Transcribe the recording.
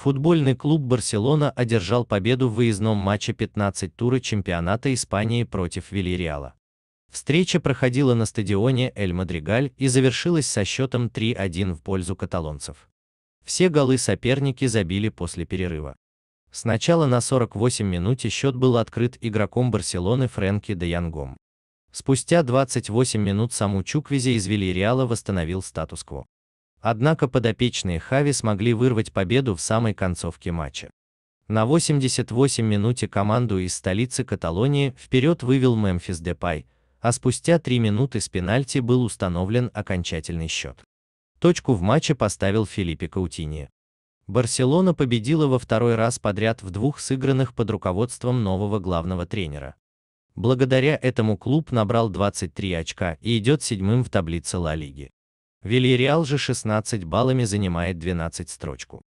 футбольный клуб Барселона одержал победу в выездном матче 15 тура чемпионата Испании против Вильяреала. Встреча проходила на стадионе Эль Мадригаль и завершилась со счетом 3-1 в пользу каталонцев. Все голы соперники забили после перерыва. Сначала на 48 минуте счет был открыт игроком Барселоны Фрэнки де Янгом. Спустя 28 минут саму Чуквизе из Вильяреала восстановил статус-кво. Однако подопечные Хави смогли вырвать победу в самой концовке матча. На 88 минуте команду из столицы Каталонии вперед вывел Мемфис Депай, а спустя три минуты с пенальти был установлен окончательный счет. Точку в матче поставил Филиппе Каутини. Барселона победила во второй раз подряд в двух сыгранных под руководством нового главного тренера. Благодаря этому клуб набрал 23 очка и идет седьмым в таблице Ла Лиги. Вильяреал же 16 баллами занимает 12 строчку.